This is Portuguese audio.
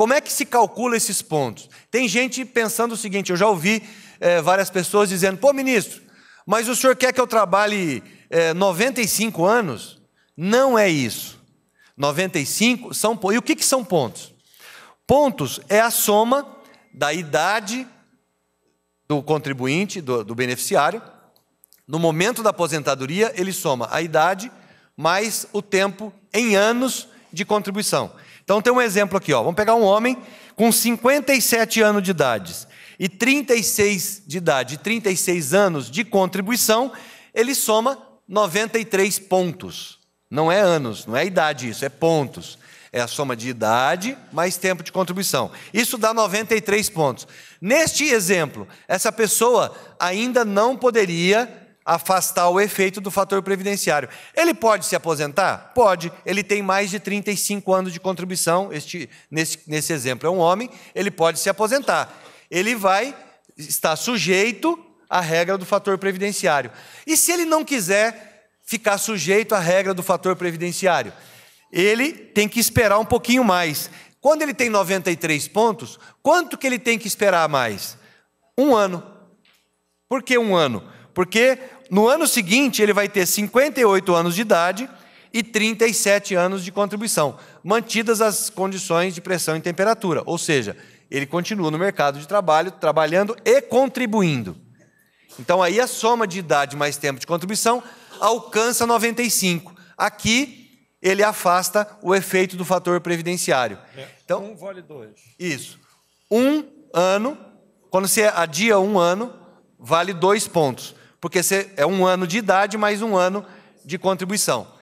Como é que se calcula esses pontos? Tem gente pensando o seguinte: eu já ouvi é, várias pessoas dizendo, pô, ministro, mas o senhor quer que eu trabalhe é, eh, 95 anos? Não é isso. 95 são pontos. E o que, que são pontos? Pontos é a soma da idade do contribuinte, do, do beneficiário. No momento da aposentadoria, ele soma a idade mais o tempo em anos de contribuição. Então tem um exemplo aqui, ó. Vamos pegar um homem com 57 anos de idade e 36 de idade, 36 anos de contribuição, ele soma 93 pontos. Não é anos, não é idade isso, é pontos. É a soma de idade mais tempo de contribuição. Isso dá 93 pontos. Neste exemplo, essa pessoa ainda não poderia afastar o efeito do fator previdenciário. Ele pode se aposentar? Pode. Ele tem mais de 35 anos de contribuição. Este, nesse, nesse exemplo, é um homem, ele pode se aposentar. Ele vai estar sujeito à regra do fator previdenciário. E se ele não quiser ficar sujeito à regra do fator previdenciário? Ele tem que esperar um pouquinho mais. Quando ele tem 93 pontos, quanto que ele tem que esperar mais? Um ano. Por que um ano? Porque no ano seguinte ele vai ter 58 anos de idade e 37 anos de contribuição, mantidas as condições de pressão e temperatura, ou seja, ele continua no mercado de trabalho, trabalhando e contribuindo. Então aí a soma de idade mais tempo de contribuição alcança 95. Aqui ele afasta o efeito do fator previdenciário. É. Então, um vale dois. Isso. Um ano, quando você adia um ano, vale dois pontos porque é um ano de idade mais um ano de contribuição.